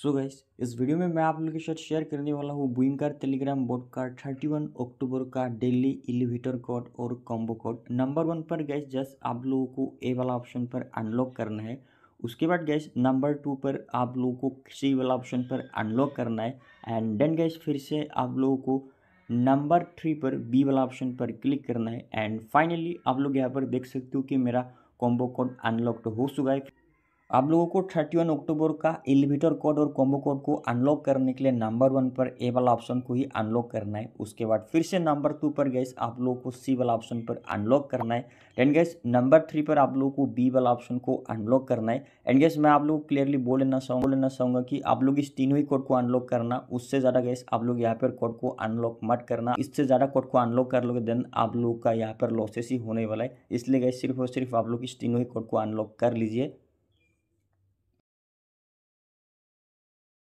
सो so guys इस video में मैं आप लोगों के साथ शेयर करने वाला हूँ बुइंगर टेलीग्राम बोर्ड का 31 अक्टूबर का डेली एलिवेटर कोड और कॉम्बो कोड नंबर वन पर गैस जस्ट आप लोगों को ए वाला ऑप्शन पर अनलॉक करना है उसके बाद गैस नंबर टू पर आप लोगों को सी वाला ऑप्शन पर अनलॉक करना है एंड देन गैस फिर से आप लोगों को नंबर थ्री पर बी वाला ऑप्शन पर क्लिक करना है एंड फाइनली आप लोग यहाँ पर देख सकते हो कि मेरा कॉम्बो कोड अनलॉक्ड हो चुका है आप लोगों को थर्टी वन अक्टूबर का एलिवेटर कोड और कॉम्बो कोड को अनलॉक करने के लिए नंबर वन पर ए वाला ऑप्शन को ही अनलॉक करना है उसके बाद फिर से नंबर टू पर गैस आप लोगों को सी वाला ऑप्शन पर अनलॉक करना है एंड गैस नंबर थ्री पर आप लोगों को बी वाला ऑप्शन को अनलॉक करना है एंड गैस मैं आप लोग को क्लियरली बोल लेना चाहूँ बोल लेना चाहूँगा कि आप लोग इस तीनों ही कोड को अनलॉक करना उससे ज़्यादा गैस आप लोग यहाँ पर कोड को अनलॉक मत करना इससे ज़्यादा कोड को अनलॉक कर लोगे देन आप लोग का यहाँ पर लॉसेस ही होने वाला है इसलिए गैस सिर्फ और सिर्फ आप लोग इस तीनों ही कोड को अनलॉक कर लीजिए